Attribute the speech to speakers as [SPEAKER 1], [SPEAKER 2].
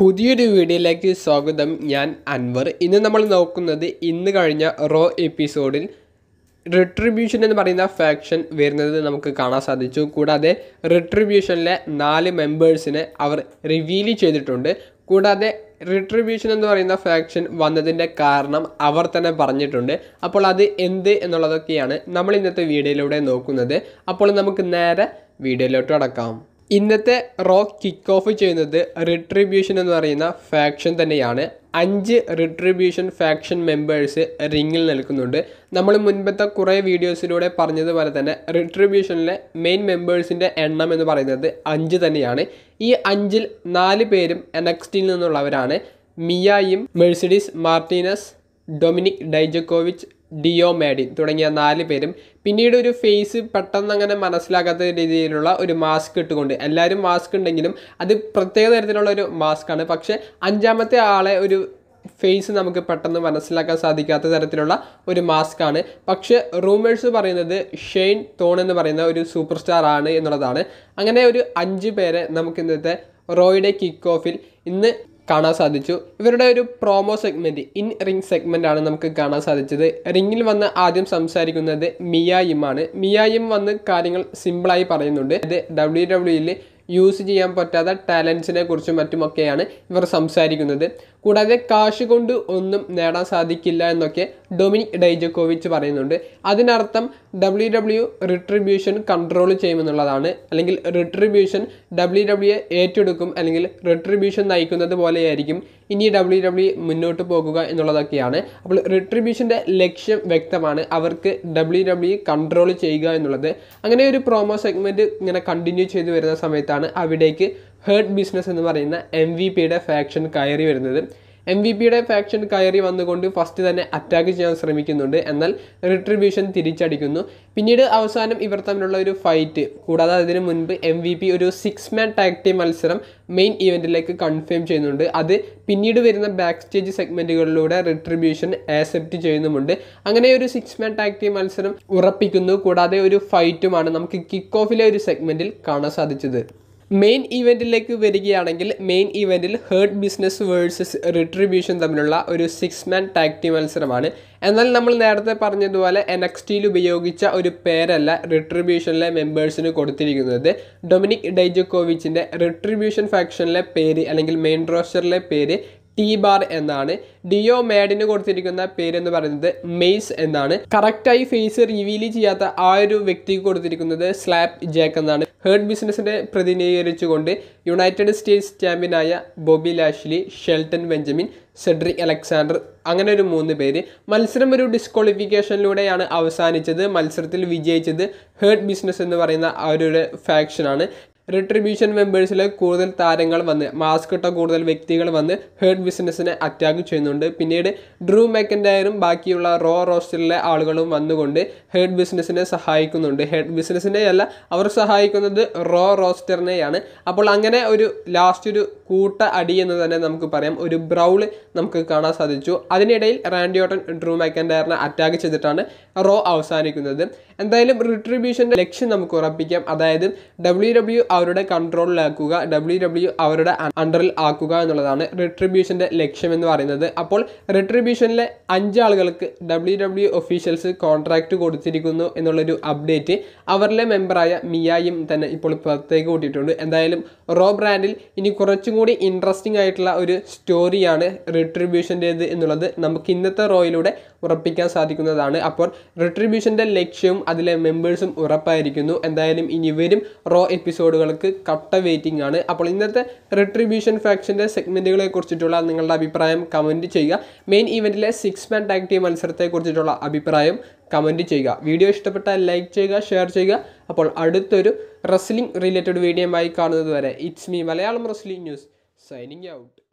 [SPEAKER 1] പുതിയൊരു വീഡിയോയിലേക്ക് സ്വാഗതം ഞാൻ അൻവർ ഇന്ന് നമ്മൾ നോക്കുന്നത് ഇന്ന് കഴിഞ്ഞ റോ എപ്പിസോഡിൽ റിട്രിബ്യൂഷൻ എന്ന് പറയുന്ന ഫാക്ഷൻ വരുന്നത് നമുക്ക് കാണാൻ സാധിച്ചു കൂടാതെ റിട്രിബ്യൂഷനിലെ നാല് മെമ്പേഴ്സിനെ അവർ റിവീൽ ചെയ്തിട്ടുണ്ട് കൂടാതെ റിട്രിബ്യൂഷൻ എന്ന് പറയുന്ന ഫാക്ഷൻ വന്നതിൻ്റെ കാരണം അവർ തന്നെ പറഞ്ഞിട്ടുണ്ട് അപ്പോൾ അത് എന്ത് എന്നുള്ളതൊക്കെയാണ് നമ്മൾ ഇന്നത്തെ വീഡിയോയിലൂടെ നോക്കുന്നത് അപ്പോൾ നമുക്ക് നേരെ വീഡിയോയിലോട്ട് അടക്കാം ഇന്നത്തെ റോക്ക് കിക്ക് ഓഫ് ചെയ്യുന്നത് റിട്രിബ്യൂഷൻ എന്ന് പറയുന്ന ഫാക്ഷൻ തന്നെയാണ് അഞ്ച് റിട്രിബ്യൂഷൻ ഫാക്ഷൻ മെമ്പേഴ്സ് റിങ്ങിൽ നിൽക്കുന്നുണ്ട് നമ്മൾ മുൻപത്തെ കുറേ വീഡിയോസിലൂടെ പറഞ്ഞതുപോലെ തന്നെ റിട്രിബ്യൂഷനിലെ മെയിൻ മെമ്പേഴ്സിൻ്റെ എണ്ണം എന്ന് പറയുന്നത് അഞ്ച് തന്നെയാണ് ഈ അഞ്ചിൽ നാല് പേരും എൻ എക്സ്റ്റിയിൽ നിന്നുള്ളവരാണ് മിയായും Mercedes Martinez Dominik Dijakovic Dio Maddin തുടങ്ങിയ നാല് പേരും പിന്നീട് ഒരു ഫേസ് പെട്ടെന്ന് അങ്ങനെ മനസ്സിലാക്കാത്ത രീതിയിലുള്ള ഒരു മാസ്ക് ഇട്ടുകൊണ്ട് എല്ലാവരും മാസ്ക് ഉണ്ടെങ്കിലും അത് പ്രത്യേക തരത്തിലുള്ള ഒരു മാസ്കാണ് പക്ഷേ അഞ്ചാമത്തെ ആളെ ഒരു ഫേസ് നമുക്ക് പെട്ടെന്ന് മനസ്സിലാക്കാൻ സാധിക്കാത്ത തരത്തിലുള്ള ഒരു മാസ്ക് ആണ് പക്ഷെ റൂമേഴ്സ് പറയുന്നത് ഷെയ്ൻ തോൺ എന്ന് പറയുന്ന ഒരു സൂപ്പർ സ്റ്റാർ ആണ് എന്നുള്ളതാണ് അങ്ങനെ ഒരു അഞ്ച് പേരെ നമുക്ക് ഇന്നത്തെ റോയുടെ കിക്ക് ഓഫിൽ ഇന്ന് കാണാൻ സാധിച്ചു ഇവരുടെ ഒരു promo segment in ring segment ആണ് നമുക്ക് കാണാൻ സാധിച്ചത് റിങ്ങിൽ വന്ന് ആദ്യം സംസാരിക്കുന്നത് മിയായിം ആണ് മിയായിം വന്ന് കാര്യങ്ങൾ സിമ്പിളായി പറയുന്നുണ്ട് അത് ഡബ്ല്യു ഡബ്ല്യുയിൽ യൂസ് ചെയ്യാൻ പറ്റാത്ത ടാലൻസിനെ കുറിച്ചും മറ്റുമൊക്കെയാണ് ഇവർ സംസാരിക്കുന്നത് കൂടാതെ കാശ് കൊണ്ട് ഒന്നും നേടാൻ സാധിക്കില്ല എന്നൊക്കെ ഡൊമിനിക് ഡൈജക്കോവിച്ച് പറയുന്നുണ്ട് അതിനർത്ഥം ഡബ്ല്യു ഡബ്ല്യു റിട്രിബ്യൂഷൻ കൺട്രോൾ ചെയ്യുമെന്നുള്ളതാണ് അല്ലെങ്കിൽ റിട്രിബ്യൂഷൻ ഡബ്ല്യു ഡബ്ല്യു ഏറ്റെടുക്കും അല്ലെങ്കിൽ റിട്രിബ്യൂഷൻ നയിക്കുന്നത് പോലെയായിരിക്കും ഇനി ഡബ്ല്യു ഡബ്ല്യു മുന്നോട്ട് പോകുക എന്നുള്ളതൊക്കെയാണ് അപ്പോൾ റിട്രിബ്യൂഷൻ്റെ ലക്ഷ്യം വ്യക്തമാണ് അവർക്ക് ഡബ്ല്യു ഡബ്ല്യു കൺട്രോൾ ചെയ്യുക എന്നുള്ളത് അങ്ങനെ ഒരു പ്രോമോ സെഗ്മെൻറ്റ് ഇങ്ങനെ കണ്ടിന്യൂ ചെയ്തു വരുന്ന സമയത്താണ് അവിടേക്ക് ഹേർട്ട് ബിസിനസ് എന്ന് പറയുന്ന എം വി പിയുടെ ഫാക്ഷൻ കയറി വരുന്നത് എം വി പിയുടെ ഫാക്ഷൻ കയറി വന്നുകൊണ്ട് ഫസ്റ്റ് തന്നെ അറ്റാക്ക് ചെയ്യാൻ ശ്രമിക്കുന്നുണ്ട് എന്നാൽ റിട്രിബ്യൂഷൻ തിരിച്ചടിക്കുന്നു പിന്നീട് അവസാനം ഇവർ തമ്മിലുള്ള ഒരു ഫൈറ്റ് കൂടാതെ അതിന് മുൻപ് എം വി പി ഒരു സിക്സ് മാൻ ടാഗ് ടീം മത്സരം മെയിൻ ഇവൻറ്റിലേക്ക് കൺഫേം ചെയ്യുന്നുണ്ട് അത് പിന്നീട് വരുന്ന ബാക്ക് സ്റ്റേജ് സെഗ്മെൻറ്റുകളിലൂടെ റിട്രിബ്യൂഷൻ ആക്സെപ്റ്റ് ചെയ്യുന്നുമുണ്ട് അങ്ങനെ ഒരു സിക്സ് മാൻ ടാഗ് ടീം മത്സരം ഉറപ്പിക്കുന്നു കൂടാതെ ഒരു ഫൈറ്റുമാണ് നമുക്ക് കിക്ക് ഓഫിലെ ഒരു സെഗ്മെൻറ്റിൽ കാണാൻ സാധിച്ചത് മെയിൻ ഇവൻറ്റിലേക്ക് വരികയാണെങ്കിൽ മെയിൻ ഇവൻറ്റിൽ ഹേർട്ട് ബിസിനസ് വേഴ്സസ് റിട്രിബ്യൂഷൻ തമ്മിലുള്ള ഒരു സിക്സ് മാൻ ടാഗ് ടീം മത്സരമാണ് എന്നാൽ നമ്മൾ നേരത്തെ പറഞ്ഞതുപോലെ എൻ എക്സ് ടിയിൽ ഉപയോഗിച്ച ഒരു പേരല്ല റിട്രിബ്യൂഷനിലെ മെമ്പേഴ്സിന് കൊടുത്തിരിക്കുന്നത് ഡൊമിനിക് ഡൈജക്കോവിച്ചിൻ്റെ റിട്രിബ്യൂഷൻ ഫാക്ഷനിലെ പേര് അല്ലെങ്കിൽ മെയിൻ റോസ്റ്ററിലെ പേര് ടി ബാർ എന്നാണ് ഡിയോ മാഡിന് കൊടുത്തിരിക്കുന്ന പേര് എന്ന് പറയുന്നത് മെയ്സ് എന്നാണ് കറക്റ്റായി ഫേസ് റിവീൽ ചെയ്യാത്ത ആ ഒരു വ്യക്തിക്ക് കൊടുത്തിരിക്കുന്നത് സ്ലാപ്പ് ജാക്ക് എന്നാണ് ഹേർഡ് ബിസിനസ്സിനെ പ്രതിനിധീകരിച്ചുകൊണ്ട് യുണൈറ്റഡ് സ്റ്റേറ്റ്സ് ചാമ്പ്യനായ Bobby Lashley Shelton Benjamin Cedric Alexander അങ്ങനെ ഒരു മൂന്ന് പേര് മത്സരം ഒരു ഡിസ്ക്വാളിഫിക്കേഷനിലൂടെയാണ് അവസാനിച്ചത് മത്സരത്തിൽ വിജയിച്ചത് ഹേർഡ് ബിസിനസ് എന്ന് പറയുന്ന അവരുടെ ഫാക്ഷനാണ് റിട്രിബ്യൂഷൻ മെമ്പേഴ്സിൽ കൂടുതൽ താരങ്ങൾ വന്ന് ഇട്ട കൂടുതൽ വ്യക്തികൾ വന്ന് ഹേർട്ട് ബിസിനസ്സിനെ അറ്റാക്ക് ചെയ്യുന്നുണ്ട് പിന്നീട് ഡ്രൂ മെക്കൻഡയറും ബാക്കിയുള്ള റോ റോസ്റ്ററിലെ ആളുകളും വന്നുകൊണ്ട് ഹേർട്ട് ബിസിനസ്സിനെ സഹായിക്കുന്നുണ്ട് ഹേർട്ട് ബിസിനസ്സിനെ അല്ല അവർ സഹായിക്കുന്നത് റോ റോസ്റ്ററിനെയാണ് അപ്പോൾ അങ്ങനെ ഒരു ലാസ്റ്റ് ഒരു കൂട്ട അടി എന്ന് തന്നെ നമുക്ക് പറയാം ഒരു ബ്രൗൾ നമുക്ക് കാണാൻ സാധിച്ചു അതിനിടയിൽ റാൻഡിയോട്ടൻ ഡ്രൂ മെക്കൻഡയറിനെ അറ്റാക്ക് ചെയ്തിട്ടാണ് റോ അവസാനിക്കുന്നത് എന്തായാലും റിട്രിബ്യൂഷൻ്റെ ലക്ഷ്യം നമുക്ക് ഉറപ്പിക്കാം അതായത് ഡബ്ല്യു ഡബ്ല്യു അവരുടെ കൺട്രോളിലാക്കുക ഡബ്ല്യു ഡബ്ല്യു e അവരുടെ അണ്ടറിൽ ആക്കുക എന്നുള്ളതാണ് റിട്രിബ്യൂഷൻ്റെ ലക്ഷ്യം എന്ന് പറയുന്നത് അപ്പോൾ റിട്രിബ്യൂഷനിലെ അഞ്ച് ആളുകൾക്ക് ഡബ്ല്യു ഡബ്ല്യു ഒഫീഷ്യൽസ് കോൺട്രാക്റ്റ് കൊടുത്തിരിക്കുന്നു എന്നുള്ളൊരു അപ്ഡേറ്റ് അവരിലെ മെമ്പറായ മിയായും തന്നെ ഇപ്പോൾ പുറത്തേക്ക് കൂട്ടിയിട്ടുണ്ട് എന്തായാലും റോ ബ്രാൻഡിൽ ഇനി കുറച്ചും കൂടി ഇൻട്രസ്റ്റിംഗ് ആയിട്ടുള്ള ഒരു സ്റ്റോറിയാണ് റിട്രിബ്യൂഷൻ്റേത് എന്നുള്ളത് നമുക്ക് ഇന്നത്തെ റോയിലൂടെ ഉറപ്പിക്കാൻ സാധിക്കുന്നതാണ് അപ്പോൾ റിട്രിബ്യൂഷൻ്റെ ലക്ഷ്യവും അതിലെ മെമ്പേഴ്സും ഉറപ്പായിരിക്കുന്നു എന്തായാലും ഇനി വരും റോ എപ്പിസോഡുകൾക്ക് കട്ട വെയിറ്റിംഗ് ആണ് അപ്പോൾ ഇന്നത്തെ റിട്രിബ്യൂഷൻ ഫാക്ഷൻ്റെ സെഗ്മെൻറ്റുകളെ കുറിച്ചിട്ടുള്ള നിങ്ങളുടെ അഭിപ്രായം കമൻറ്റ് ചെയ്യുക മെയിൻ ഇവൻറ്റിലെ സിക്സ് മാൻ ടാഗ് ടീം കുറിച്ചിട്ടുള്ള അഭിപ്രായം കമൻറ്റ് ചെയ്യുക വീഡിയോ ഇഷ്ടപ്പെട്ടാൽ ലൈക്ക് ചെയ്യുക ഷെയർ ചെയ്യുക അപ്പോൾ അടുത്തൊരു റെസ്ലിംഗ് റിലേറ്റഡ് വീഡിയോയുമായി കാണുന്നത് വരെ it's me Malayalam wrestling news signing out